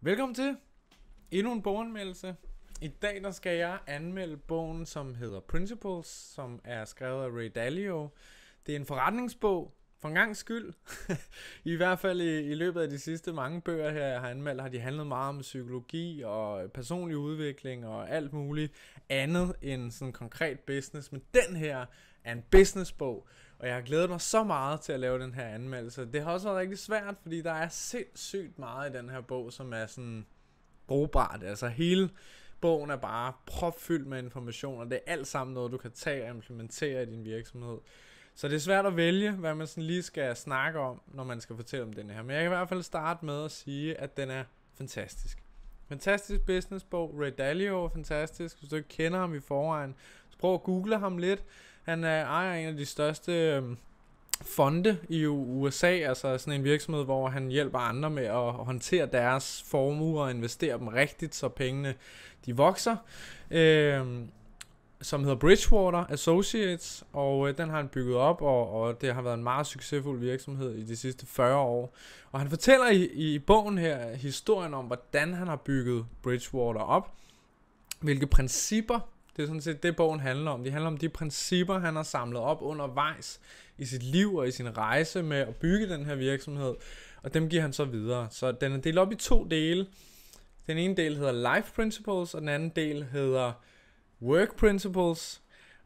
Velkommen til endnu en boganmeldelse. I dag der skal jeg anmelde bogen, som hedder Principles, som er skrevet af Ray Dalio. Det er en forretningsbog, for en gang skyld. I hvert fald i, i løbet af de sidste mange bøger her, jeg har anmeldt, har de handlet meget om psykologi og personlig udvikling og alt muligt andet end sådan konkret business. Men den her er en businessbog, og jeg har glædet mig så meget til at lave den her anmeldelse. Det har også været rigtig svært, fordi der er sindssygt meget i den her bog, som er sådan brugbart. Altså hele bogen er bare propfyldt med information, og det er alt sammen noget, du kan tage og implementere i din virksomhed. Så det er svært at vælge, hvad man sådan lige skal snakke om, når man skal fortælle om den her. Men jeg kan i hvert fald starte med at sige, at den er fantastisk. Fantastisk businessbog. Ray Dalio er fantastisk. Hvis du ikke kender ham i forvejen, så prøv at google ham lidt. Han er øh, ejer en af de største øh, fonde i USA, altså sådan en virksomhed, hvor han hjælper andre med at håndtere deres formuer og investere dem rigtigt, så pengene de vokser. Øh, som hedder Bridgewater Associates, og øh, den har han bygget op, og, og det har været en meget succesfuld virksomhed i de sidste 40 år. Og han fortæller i, i bogen her historien om, hvordan han har bygget Bridgewater op, hvilke principper det er sådan set det, bogen handler om. Det handler om de principper, han har samlet op undervejs i sit liv og i sin rejse med at bygge den her virksomhed. Og dem giver han så videre. Så den er delt op i to dele. Den ene del hedder Life Principles, og den anden del hedder Work Principles.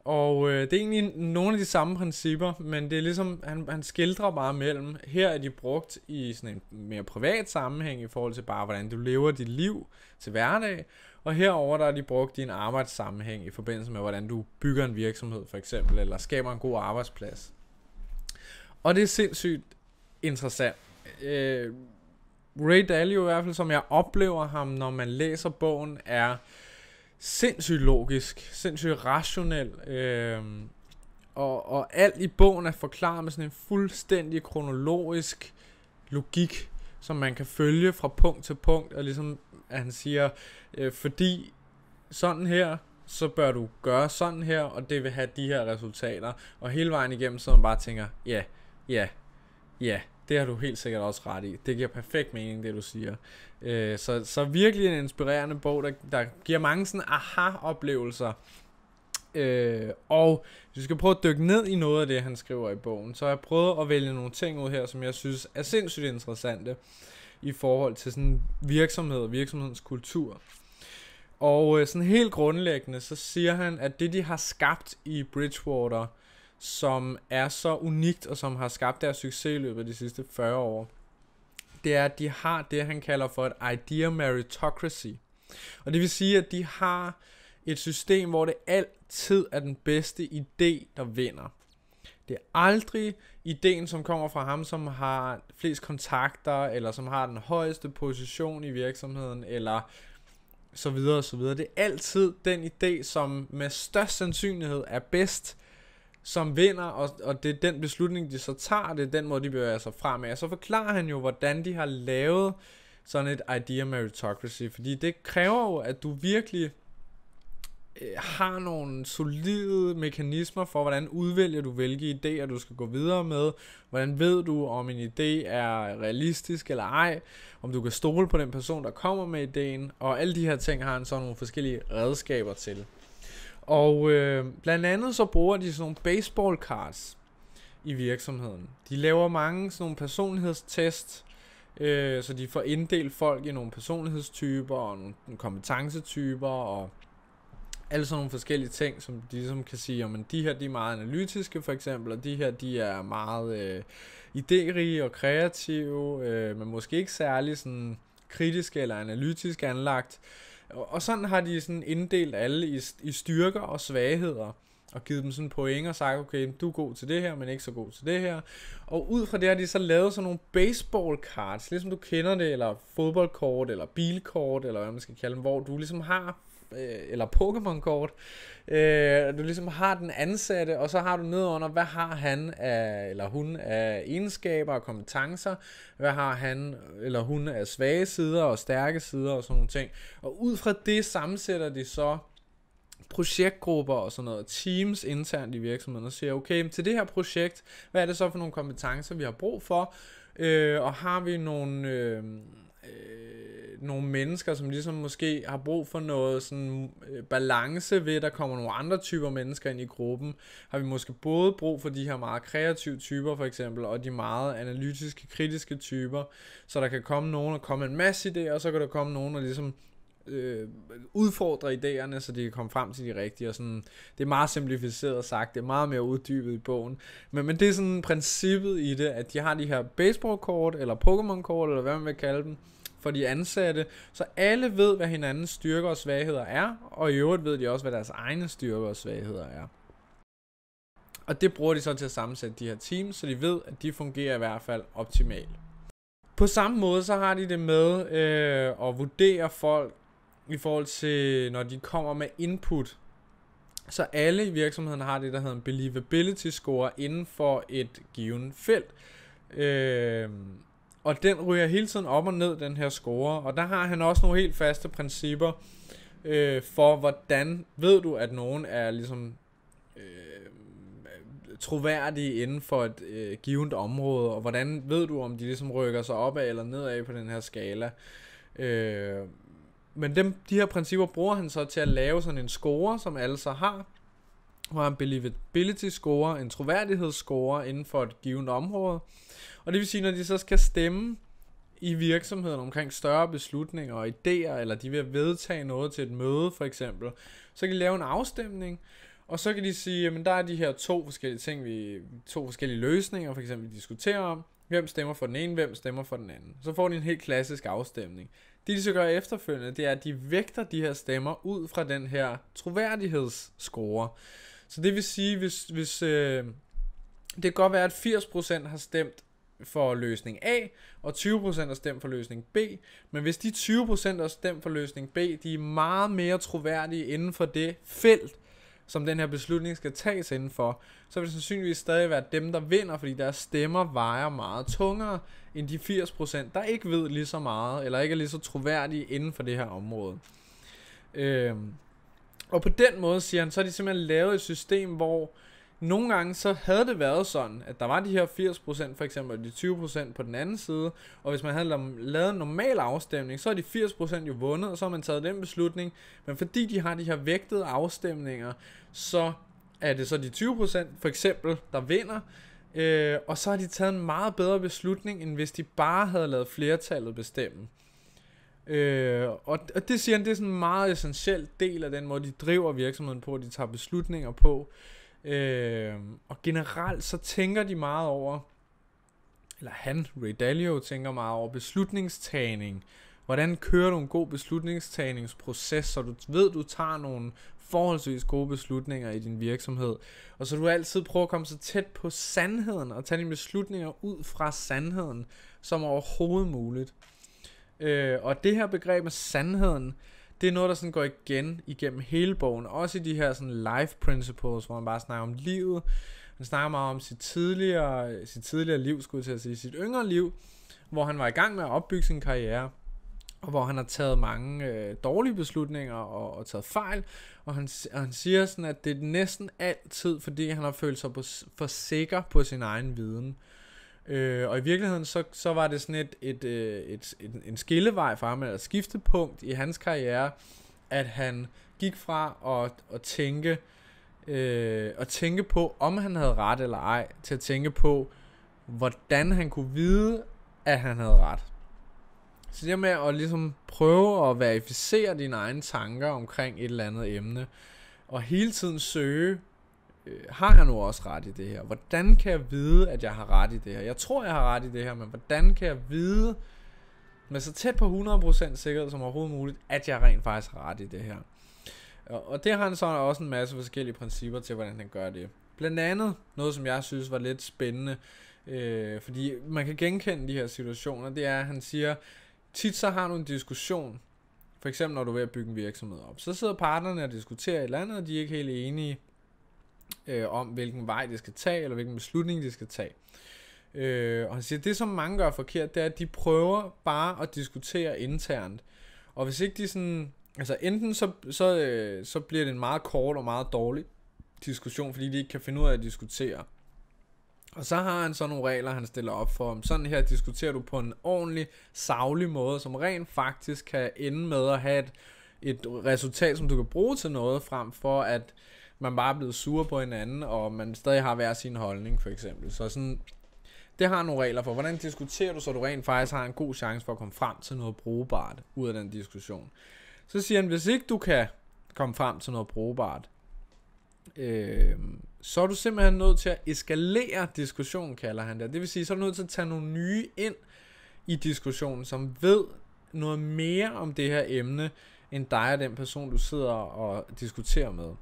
Og øh, det er egentlig nogle af de samme principper, men det er ligesom, han, han skildrer bare mellem, her er de brugt i sådan en mere privat sammenhæng i forhold til bare, hvordan du lever dit liv til hverdag, og herover der er de brugt i en arbejdssammenhæng i forbindelse med, hvordan du bygger en virksomhed for eksempel, eller skaber en god arbejdsplads. Og det er sindssygt interessant. Øh, Ray Dalio i hvert fald, som jeg oplever ham, når man læser bogen, er sindssygt logisk, sindssygt rationel, øh, og, og alt i bogen er forklaret med sådan en fuldstændig kronologisk logik, som man kan følge fra punkt til punkt, og ligesom at han siger, øh, fordi sådan her, så bør du gøre sådan her, og det vil have de her resultater. Og hele vejen igennem så man bare tænker, ja, ja, ja. Det har du helt sikkert også ret i. Det giver perfekt mening, det du siger. Øh, så, så virkelig en inspirerende bog, der, der giver mange sådan aha-oplevelser. Øh, og hvis vi skal prøve at dykke ned i noget af det, han skriver i bogen, så har jeg prøvet at vælge nogle ting ud her, som jeg synes er sindssygt interessante i forhold til sådan virksomhed og virksomhedens kultur. Og øh, sådan helt grundlæggende, så siger han, at det de har skabt i Bridgewater, øh, som er så unikt, og som har skabt deres succes i løbet af de sidste 40 år, det er, at de har det, han kalder for et idea meritocracy. Og det vil sige, at de har et system, hvor det altid er den bedste idé, der vinder. Det er aldrig ideen, som kommer fra ham, som har flest kontakter, eller som har den højeste position i virksomheden, eller så videre og så videre. Det er altid den idé, som med størst sandsynlighed er bedst, som vinder, og, og det er den beslutning, de så tager, det er den måde, de bevæger sig frem med. Og så forklarer han jo, hvordan de har lavet sådan et idea meritocracy, fordi det kræver jo, at du virkelig øh, har nogle solide mekanismer for, hvordan udvælger du, hvilke idéer du skal gå videre med, hvordan ved du, om en idé er realistisk eller ej, om du kan stole på den person, der kommer med ideen, og alle de her ting har han så nogle forskellige redskaber til. Og øh, blandt andet så bruger de sådan nogle baseball cards i virksomheden. De laver mange sådan nogle personlighedstest, øh, så de får inddelt folk i nogle personlighedstyper og nogle kompetencetyper og alle sådan nogle forskellige ting, som de ligesom kan sige, om de her de er meget analytiske for eksempel, og de her de er meget øh, idérige og kreative, øh, men måske ikke særlig sådan kritiske eller analytisk anlagt. Øh, og sådan har de sådan inddelt alle i, i styrker og svagheder og givet dem sådan point og sagt, okay, du er god til det her, men ikke så god til det her. Og ud fra det har de så lavet sådan nogle baseball cards, ligesom du kender det, eller fodboldkort, eller bilkort, eller hvad man skal kalde dem, hvor du ligesom har Øh, eller Pokémon-kort. Øh, du ligesom har den ansatte, og så har du nedenunder, hvad har han af, eller hun af egenskaber og kompetencer, hvad har han eller hun af svage sider og stærke sider og sådan nogle ting. Og ud fra det sammensætter de så projektgrupper og sådan noget, teams internt i virksomheden, og siger, okay, til det her projekt, hvad er det så for nogle kompetencer, vi har brug for, øh, og har vi nogle... Øh, øh, nogle mennesker, som ligesom måske har brug for noget sådan øh, balance ved, at der kommer nogle andre typer mennesker ind i gruppen, har vi måske både brug for de her meget kreative typer for eksempel, og de meget analytiske, kritiske typer, så der kan komme nogen og komme en masse idéer, og så kan der komme nogen og ligesom øh, udfordre idéerne, så de kan komme frem til de rigtige. Og sådan, det er meget simplificeret sagt, det er meget mere uddybet i bogen. Men, men det er sådan princippet i det, at de har de her baseballkort, eller Pokémon-kort, eller hvad man vil kalde dem, for de ansatte, så alle ved, hvad hinandens styrker og svagheder er, og i øvrigt ved de også, hvad deres egne styrker og svagheder er. Og det bruger de så til at sammensætte de her teams, så de ved, at de fungerer i hvert fald optimalt. På samme måde så har de det med øh, at vurdere folk i forhold til, når de kommer med input. Så alle i virksomheden har det, der hedder en believability score inden for et given felt. Øh, og den ryger hele tiden op og ned, den her score. Og der har han også nogle helt faste principper øh, for, hvordan ved du, at nogen er ligesom øh, troværdige inden for et øh, givet område, og hvordan ved du, om de ligesom rykker sig opad eller nedad på den her skala. Øh, men dem, de her principper bruger han så til at lave sådan en score, som alle så har, hvor en believability score, en troværdighedsscore inden for et givet område. Og det vil sige, når de så skal stemme i virksomheden omkring større beslutninger og idéer, eller de vil vedtage noget til et møde for eksempel, så kan de lave en afstemning, og så kan de sige, jamen der er de her to forskellige ting, vi, to forskellige løsninger for eksempel, vi diskuterer om. Hvem stemmer for den ene, hvem stemmer for den anden. Så får de en helt klassisk afstemning. Det de så gør efterfølgende, det er, at de vægter de her stemmer ud fra den her troværdighedsscore. Så det vil sige, hvis, hvis øh, det kan godt være, at 80% har stemt for løsning A, og 20% har stemt for løsning B. Men hvis de 20% har stemt for løsning B, de er meget mere troværdige inden for det felt, som den her beslutning skal tages inden for, så vil det sandsynligvis stadig være dem, der vinder, fordi deres stemmer vejer meget tungere end de 80%, der ikke ved lige så meget, eller ikke er lige så troværdige inden for det her område. Øh, og på den måde, siger han, så har de simpelthen lavet et system, hvor nogle gange så havde det været sådan, at der var de her 80% for eksempel, og de 20% på den anden side, og hvis man havde lavet en normal afstemning, så er de 80% jo vundet, og så har man taget den beslutning, men fordi de har de her vægtede afstemninger, så er det så de 20% for eksempel, der vinder, øh, og så har de taget en meget bedre beslutning, end hvis de bare havde lavet flertallet bestemme. Øh, og, og det siger han, det er sådan en meget essentiel del af den måde, de driver virksomheden på, de tager beslutninger på. Øh, og generelt så tænker de meget over, eller han, Ray Dalio, tænker meget over beslutningstagning. Hvordan kører du en god beslutningstagningsproces, så du ved, du tager nogle forholdsvis gode beslutninger i din virksomhed. Og så du altid prøver at komme så tæt på sandheden og tage dine beslutninger ud fra sandheden som overhovedet muligt. Øh, og det her begreb med sandheden, det er noget, der sådan går igen igennem hele bogen. Også i de her sådan life principles, hvor man bare snakker om livet. Han snakker meget om sit tidligere, sit tidligere liv, skulle jeg til at sige, sit yngre liv, hvor han var i gang med at opbygge sin karriere, og hvor han har taget mange øh, dårlige beslutninger og, og taget fejl, og han, og han siger sådan, at det er næsten altid, fordi han har følt sig på, for sikker på sin egen viden. Øh, og i virkeligheden, så, så var det sådan et, et, øh, et, et, et, en skillevej for ham, eller et skiftepunkt i hans karriere, at han gik fra at, at tænke øh, at tænke på, om han havde ret eller ej, til at tænke på, hvordan han kunne vide, at han havde ret. Så det med at ligesom prøve at verificere dine egne tanker omkring et eller andet emne, og hele tiden søge øh, har jeg nu også ret i det her? Hvordan kan jeg vide, at jeg har ret i det her? Jeg tror, jeg har ret i det her, men hvordan kan jeg vide med så tæt på 100% sikkerhed som overhovedet muligt, at jeg rent faktisk har ret i det her? Og, det har han så også en masse forskellige principper til, hvordan han gør det. Blandt andet noget, som jeg synes var lidt spændende, øh, fordi man kan genkende de her situationer, det er, at han siger, tit så har du en diskussion, for eksempel når du er ved at bygge en virksomhed op, så sidder partnerne og diskuterer et eller andet, og de er ikke helt enige, øh, om, hvilken vej de skal tage, eller hvilken beslutning de skal tage. Øh, og han siger, at det som mange gør forkert, det er, at de prøver bare at diskutere internt. Og hvis ikke de sådan, altså enten så, så, øh, så bliver det en meget kort og meget dårlig diskussion, fordi de ikke kan finde ud af at diskutere. Og så har han så nogle regler, han stiller op for. Sådan her diskuterer du på en ordentlig, savlig måde, som rent faktisk kan ende med at have et, et resultat, som du kan bruge til noget, frem for at man bare er blevet sure på hinanden, og man stadig har hver sin holdning, for eksempel. Så sådan, det har nogle regler for. Hvordan diskuterer du, så du rent faktisk har en god chance for at komme frem til noget brugbart ud af den diskussion? Så siger han, hvis ikke du kan komme frem til noget brugbart, øh, så er du simpelthen nødt til at eskalere diskussionen, kalder han det. Det vil sige, så er du nødt til at tage nogle nye ind i diskussionen, som ved noget mere om det her emne, end dig og den person, du sidder og diskuterer med.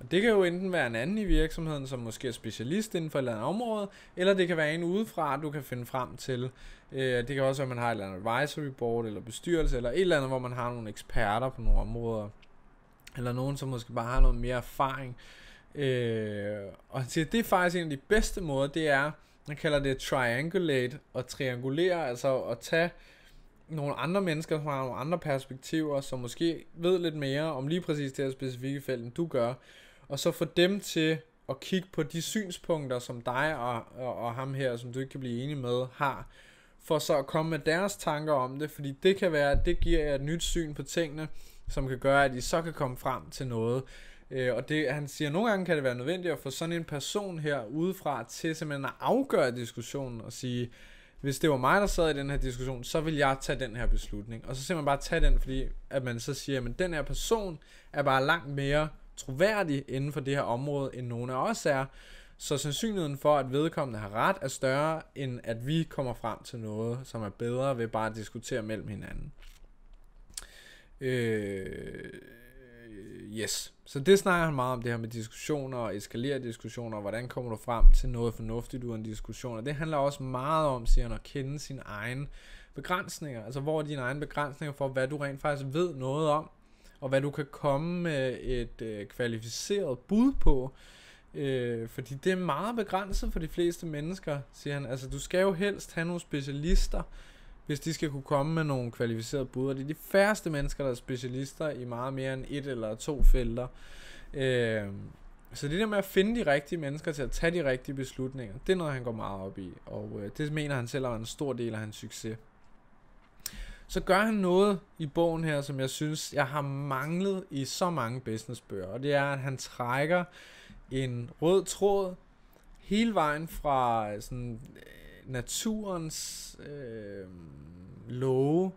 Og det kan jo enten være en anden i virksomheden, som måske er specialist inden for et eller andet område, eller det kan være en udefra, du kan finde frem til. Øh, det kan også være, at man har et eller andet advisory board, eller bestyrelse, eller et eller andet, hvor man har nogle eksperter på nogle områder. Eller nogen, som måske bare har noget mere erfaring. Øh, og det er faktisk en af de bedste måder, det er, man kalder det triangulate, og triangulere, altså at tage nogle andre mennesker, som har nogle andre perspektiver, som måske ved lidt mere om lige præcis det her specifikke felt, end du gør, og så få dem til at kigge på de synspunkter, som dig og, og, og ham her, som du ikke kan blive enig med, har, for så at komme med deres tanker om det, fordi det kan være, at det giver jer et nyt syn på tingene, som kan gøre, at I så kan komme frem til noget. Øh, og det, han siger, at nogle gange kan det være nødvendigt at få sådan en person her udefra til simpelthen at afgøre diskussionen og sige, hvis det var mig, der sad i den her diskussion, så vil jeg tage den her beslutning. Og så simpelthen bare tage den, fordi at man så siger, at den her person er bare langt mere troværdig inden for det her område, end nogen af os er, så sandsynligheden for, at vedkommende har ret, er større, end at vi kommer frem til noget, som er bedre ved bare at diskutere mellem hinanden. Øh, yes. Så det snakker han meget om, det her med diskussioner og eskalere diskussioner, og hvordan kommer du frem til noget fornuftigt ud af en diskussion. Og det handler også meget om, siger han, at kende sin egen begrænsninger. Altså, hvor er dine egne begrænsninger for, hvad du rent faktisk ved noget om, og hvad du kan komme med et øh, kvalificeret bud på. Øh, fordi det er meget begrænset for de fleste mennesker, siger han. Altså, du skal jo helst have nogle specialister, hvis de skal kunne komme med nogle kvalificerede bud. Og det er de færreste mennesker, der er specialister i meget mere end et eller to felter. Øh, så det der med at finde de rigtige mennesker til at tage de rigtige beslutninger, det er noget, han går meget op i. Og øh, det mener han selv er en stor del af hans succes. Så gør han noget i bogen her, som jeg synes, jeg har manglet i så mange businessbøger, og det er, at han trækker en rød tråd hele vejen fra øh, sådan, øh, naturens øh, love,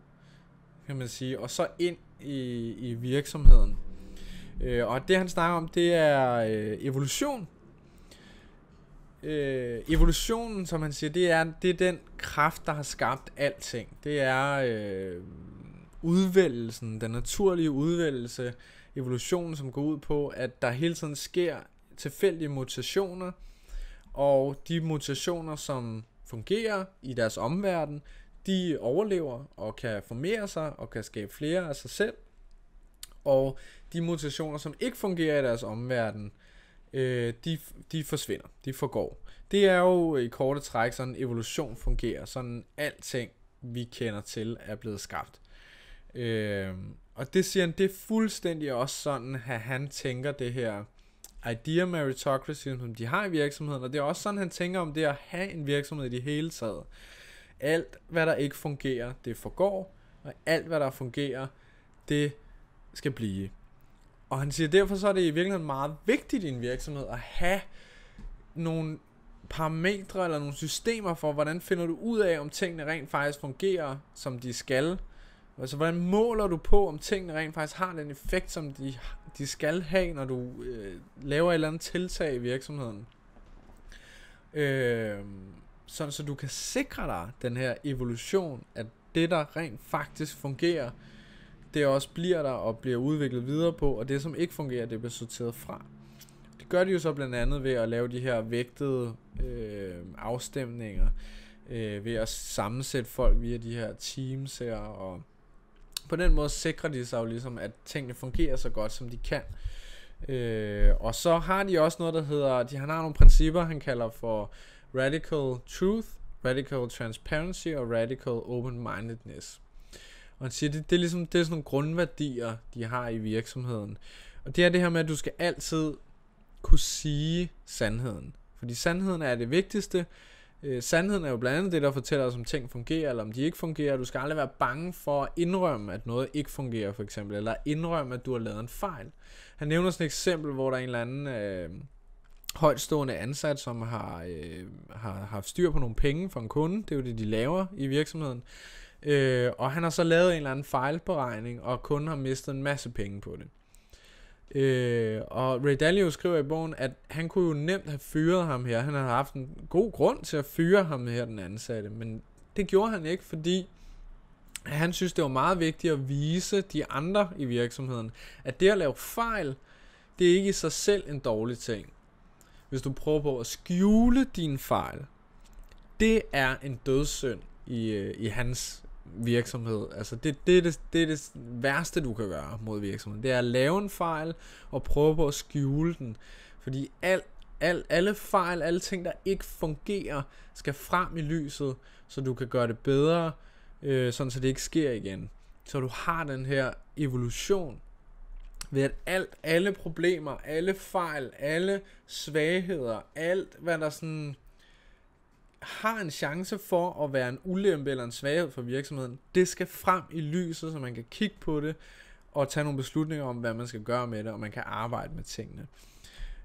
kan man sige, og så ind i, i virksomheden. Øh, og det han snakker om, det er øh, evolution øh, evolutionen, som han siger, det er, det er den kraft, der har skabt alting. Det er øh, udvælgelsen, den naturlige udvælgelse, evolutionen, som går ud på, at der hele tiden sker tilfældige mutationer, og de mutationer, som fungerer i deres omverden, de overlever og kan formere sig og kan skabe flere af sig selv. Og de mutationer, som ikke fungerer i deres omverden, øh, de, de forsvinder, de forgår. Det er jo i korte træk, sådan evolution fungerer, sådan alting vi kender til er blevet skabt. Øh, og det siger han, det er fuldstændig også sådan, at han tænker det her idea meritocracy, som de har i virksomheden, og det er også sådan, han tænker om det at have en virksomhed i det hele taget. Alt, hvad der ikke fungerer, det forgår, og alt, hvad der fungerer, det skal blive. Og han siger, derfor så er det i virkeligheden meget vigtigt i en virksomhed at have nogle parametre eller nogle systemer for, hvordan finder du ud af, om tingene rent faktisk fungerer, som de skal. Altså, hvordan måler du på, om tingene rent faktisk har den effekt, som de, de skal have, når du øh, laver et eller andet tiltag i virksomheden? Øh, sådan, så du kan sikre dig den her evolution, at det, der rent faktisk fungerer, øh, det også bliver der og bliver udviklet videre på, og det som ikke fungerer, det bliver sorteret fra. Det gør de jo så blandt andet ved at lave de her vægtede øh, afstemninger, øh, ved at sammensætte folk via de her teams her, og på den måde sikrer de sig jo ligesom, at tingene fungerer så godt, som de kan. Øh, og så har de også noget, der hedder, de, han har nogle principper, han kalder for Radical Truth, Radical Transparency og Radical Open-Mindedness. Og han siger, det, det, er ligesom, det er sådan nogle grundværdier, de har i virksomheden. Og det er det her med, at du skal altid kunne sige sandheden. Fordi sandheden er det vigtigste. Øh, sandheden er jo blandt andet det, der fortæller os, om ting fungerer, eller om de ikke fungerer. Du skal aldrig være bange for at indrømme, at noget ikke fungerer, for eksempel. Eller indrømme, at du har lavet en fejl. Han nævner sådan et eksempel, hvor der er en eller anden... Øh, højtstående ansat, som har, øh, har haft styr på nogle penge for en kunde. Det er jo det, de laver i virksomheden. Øh, og han har så lavet en eller anden fejlberegning, og kunden har mistet en masse penge på det. Øh, og Ray Dalio skriver i bogen, at han kunne jo nemt have fyret ham her. Han havde haft en god grund til at fyre ham her, den ansatte. Men det gjorde han ikke, fordi han synes, det var meget vigtigt at vise de andre i virksomheden, at det at lave fejl, det er ikke i sig selv en dårlig ting. Hvis du prøver på at skjule din fejl, det er en dødssynd i, øh, i hans virksomhed. Altså det, det, er det, det er det værste, du kan gøre mod virksomheden. Det er at lave en fejl og prøve på at skjule den. Fordi al, al, alle fejl, alle ting, der ikke fungerer, skal frem i lyset, så du kan gøre det bedre, øh, sådan så det ikke sker igen. Så du har den her evolution ved at alt, alle problemer, alle fejl, alle svagheder, alt hvad der sådan har en chance for at være en ulempe eller en svaghed for virksomheden, det skal frem i lyset, så man kan kigge på det og tage nogle beslutninger om, hvad man skal gøre med det, og man kan arbejde med tingene.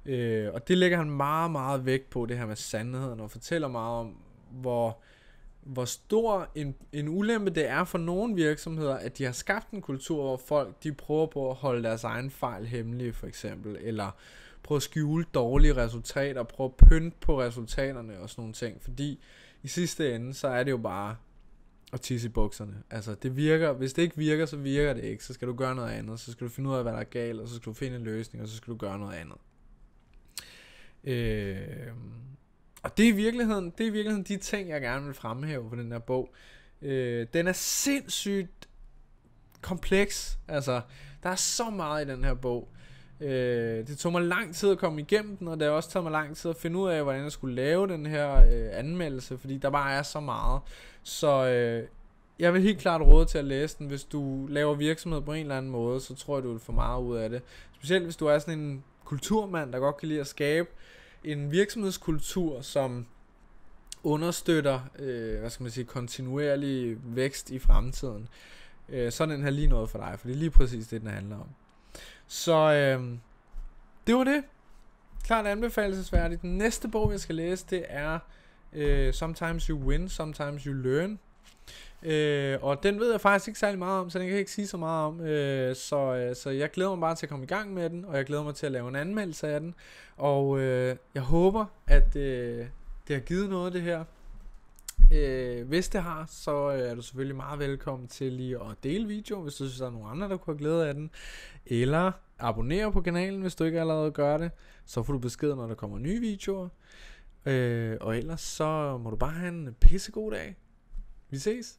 Øh, og det lægger han meget, meget vægt på, det her med sandheden, og fortæller meget om, hvor, hvor stor en, en ulempe det er for nogle virksomheder, at de har skabt en kultur, hvor folk de prøver på at holde deres egen fejl hemmelige, for eksempel, eller prøve at skjule dårlige resultater, prøve at pynte på resultaterne og sådan nogle ting. Fordi i sidste ende, så er det jo bare at tisse i bukserne. Altså, det virker, hvis det ikke virker, så virker det ikke. Så skal du gøre noget andet, så skal du finde ud af, hvad der er galt, og så skal du finde en løsning, og så skal du gøre noget andet. Øh, og det er i virkeligheden, det er i virkeligheden de ting, jeg gerne vil fremhæve på den her bog. Øh, den er sindssygt kompleks. Altså, der er så meget i den her bog. Øh, det tog mig lang tid at komme igennem den, og det har også taget mig lang tid at finde ud af, hvordan jeg skulle lave den her øh, anmeldelse, fordi der bare er så meget. Så øh, jeg vil helt klart råde til at læse den. Hvis du laver virksomhed på en eller anden måde, så tror jeg, du vil få meget ud af det. Specielt hvis du er sådan en kulturmand, der godt kan lide at skabe en virksomhedskultur, som understøtter, øh, hvad skal man sige, kontinuerlig vækst i fremtiden. Øh, så er den her lige noget for dig, for det er lige præcis det, den handler om. Så øhm, det var det. Klart anbefalesværdigt. Den næste bog, jeg skal læse, det er øh, Sometimes You Win, Sometimes You Learn. Øh, og den ved jeg faktisk ikke særlig meget om, så den kan jeg ikke sige så meget om. Øh, så, øh, så jeg glæder mig bare til at komme i gang med den, og jeg glæder mig til at lave en anmeldelse af den. Og øh, jeg håber, at øh, det har givet noget det her. Øh, hvis det har, så øh, er du selvfølgelig meget velkommen til lige at dele videoen, hvis du synes, der er nogen andre, der kunne have glæde af den. Eller abonnere på kanalen, hvis du ikke allerede gør det. Så får du besked, når der kommer nye videoer. Øh, og ellers så må du bare have en pissegod dag. Vi ses!